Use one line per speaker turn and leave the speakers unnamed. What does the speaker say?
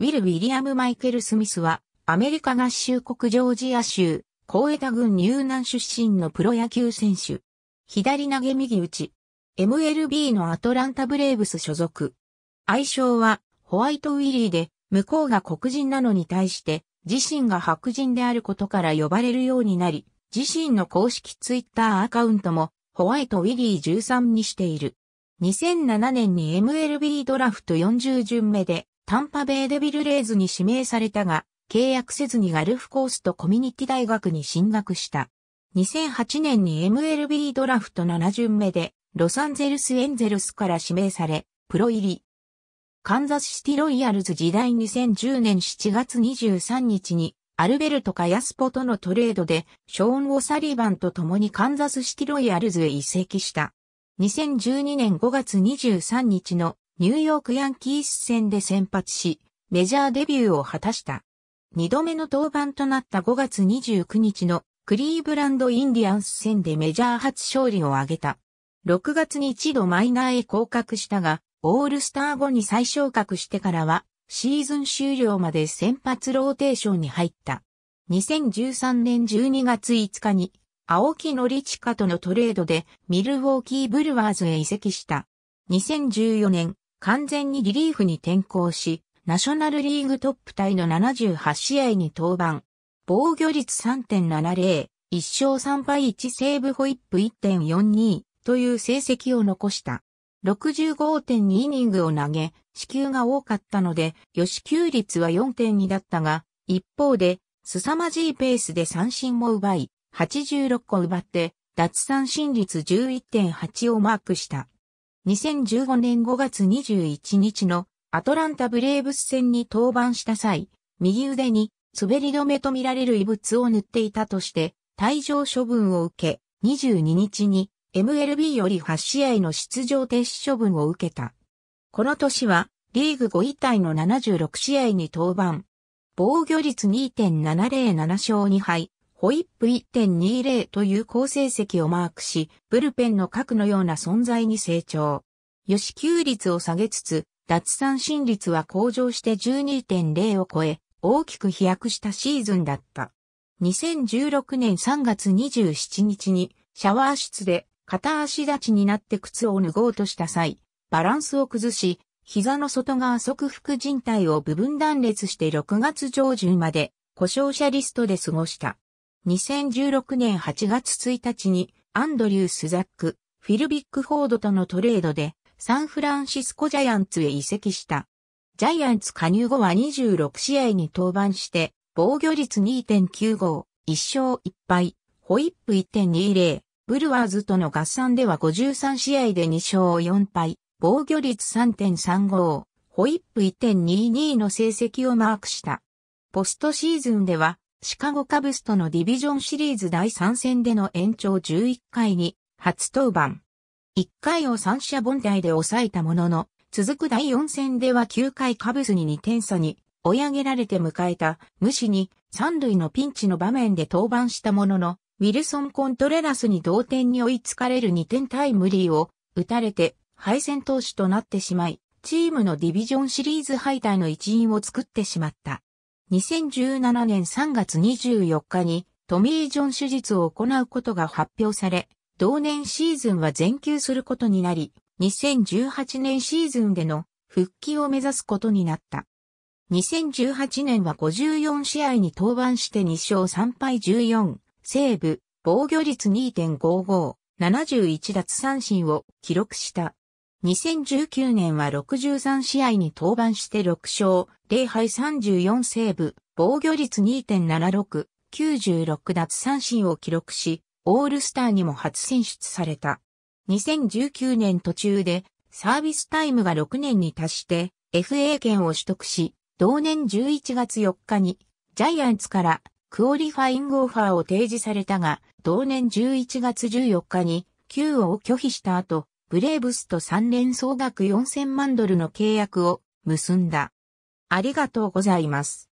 ウィル・ウィリアム・マイケル・スミスは、アメリカ合衆国ジョージア州、コエタ郡ニューナン出身のプロ野球選手。左投げ右打ち。MLB のアトランタブレーブス所属。愛称は、ホワイトウィリーで、向こうが黒人なのに対して、自身が白人であることから呼ばれるようになり、自身の公式ツイッターアカウントも、ホワイトウィリー13にしている。2007年に MLB ドラフト40巡目で、タンパベイデビルレイズに指名されたが、契約せずにガルフコーストコミュニティ大学に進学した。2008年に MLB ドラフト7巡目で、ロサンゼルスエンゼルスから指名され、プロ入り。カンザスシティロイヤルズ時代2010年7月23日に、アルベルト・カヤスポとのトレードで、ショーン・オサリバンと共にカンザスシティロイヤルズへ移籍した。2012年5月23日のニューヨークヤンキース戦で先発し、メジャーデビューを果たした。二度目の登板となった5月29日のクリーブランドインディアンス戦でメジャー初勝利を挙げた。6月に一度マイナーへ降格したが、オールスター後に再昇格してからは、シーズン終了まで先発ローテーションに入った。2013年12月5日に、青木のりちかとのトレードでミルウォーキーブルワーズへ移籍した。2014年完全にリリーフに転向し、ナショナルリーグトップタイの78試合に登板。防御率3.70、1勝3敗1セーブホイップ1.42という成績を残した。65.2イニングを投げ、支給が多かったので、予し。給率は4.2だったが、一方で、凄まじいペースで三振も奪い、86個奪って、奪三振率11.8をマークした。2015年5月21日のアトランタブレーブス戦に登板した際、右腕に滑り止めとみられる異物を塗っていたとして、退場処分を受け、22日に MLB より8試合の出場停止処分を受けた。この年は、リーグ5位タイの76試合に登板。防御率2.707勝2敗、ホイップ1.20という好成績をマークし、ブルペンの核のような存在に成長。吉球率を下げつつ、脱三振率は向上して12.0を超え、大きく飛躍したシーズンだった。2016年3月27日に、シャワー室で片足立ちになって靴を脱ごうとした際、バランスを崩し、膝の外側側腹靭帯を部分断裂して6月上旬まで故障者リストで過ごした。2016年8月1日にアンドリュー・スザック、フィルビック・フォードとのトレードでサンフランシスコジャイアンツへ移籍した。ジャイアンツ加入後は26試合に登板して、防御率2.95、1勝1敗、ホイップ1.20、ブルワーズとの合算では53試合で2勝4敗、防御率3.35、ホイップ1.22の成績をマークした。ポストシーズンではシカゴカブスとのディビジョンシリーズ第3戦での延長11回に初登板。1回を三者凡退で抑えたものの、続く第4戦では9回カブスに2点差に追い上げられて迎えた、無視に3塁のピンチの場面で登板したものの、ウィルソン・コントレラスに同点に追いつかれる2点タイムリーを打たれて敗戦投手となってしまい、チームのディビジョンシリーズ敗退の一因を作ってしまった。2017年3月24日にトミー・ジョン手術を行うことが発表され、同年シーズンは全休することになり、2018年シーズンでの復帰を目指すことになった。2018年は54試合に登板して2勝3敗14、セーブ、防御率2.55、71奪三振を記録した。2019年は63試合に登板して6勝、0敗34セーブ、防御率2.76、96奪三振を記録し、オールスターにも初選出された。2019年途中でサービスタイムが6年に達して FA 権を取得し、同年11月4日にジャイアンツからクオリファイングオファーを提示されたが、同年11月14日に Q を拒否した後、ブレーブスと3年総額4000万ドルの契約を結んだ。ありがとうございます。